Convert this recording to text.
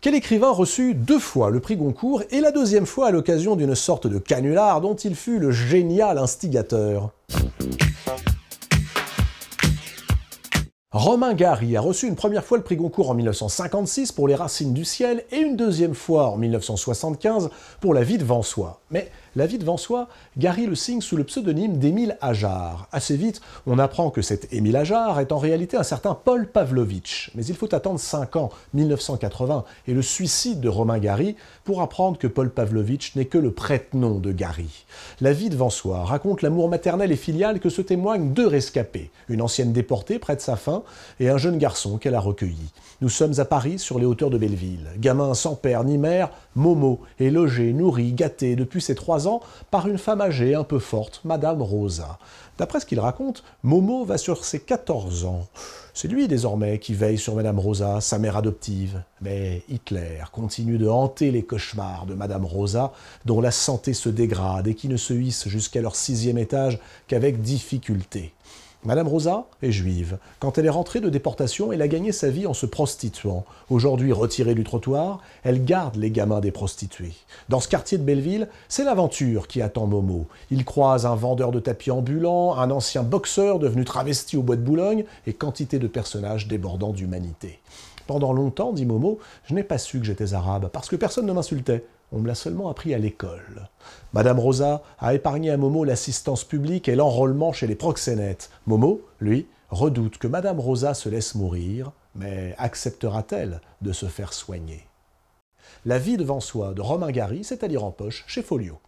quel écrivain reçut deux fois le prix Goncourt et la deuxième fois à l'occasion d'une sorte de canular dont il fut le génial instigateur Romain Gary a reçu une première fois le prix Goncourt en 1956 pour Les Racines du Ciel et une deuxième fois en 1975 pour La vie de Vansois. Mais La vie de Vansois, Gary le signe sous le pseudonyme d'Émile Ajar. Assez vite, on apprend que cet Émile Ajar est en réalité un certain Paul Pavlovitch. Mais il faut attendre 5 ans, 1980, et le suicide de Romain Gary pour apprendre que Paul Pavlovitch n'est que le prête-nom de Gary. La vie de Vansois raconte l'amour maternel et filial que se témoignent deux rescapés, une ancienne déportée près de sa fin et un jeune garçon qu'elle a recueilli. Nous sommes à Paris, sur les hauteurs de Belleville. Gamin sans père ni mère, Momo est logé, nourri, gâté depuis ses trois ans par une femme âgée un peu forte, Madame Rosa. D'après ce qu'il raconte, Momo va sur ses 14 ans. C'est lui désormais qui veille sur Madame Rosa, sa mère adoptive. Mais Hitler continue de hanter les cauchemars de Madame Rosa, dont la santé se dégrade et qui ne se hisse jusqu'à leur sixième étage qu'avec difficulté. Madame Rosa est juive. Quand elle est rentrée de déportation, elle a gagné sa vie en se prostituant. Aujourd'hui retirée du trottoir, elle garde les gamins des prostituées. Dans ce quartier de Belleville, c'est l'aventure qui attend Momo. Il croise un vendeur de tapis ambulant, un ancien boxeur devenu travesti au bois de Boulogne et quantité de personnages débordant d'humanité. Pendant longtemps, dit Momo, je n'ai pas su que j'étais arabe parce que personne ne m'insultait. On me l'a seulement appris à l'école. Madame Rosa a épargné à Momo l'assistance publique et l'enrôlement chez les proxénètes. Momo, lui, redoute que Madame Rosa se laisse mourir, mais acceptera-t-elle de se faire soigner La vie devant soi de Romain Gary, c'est-à-dire en poche, chez Folio.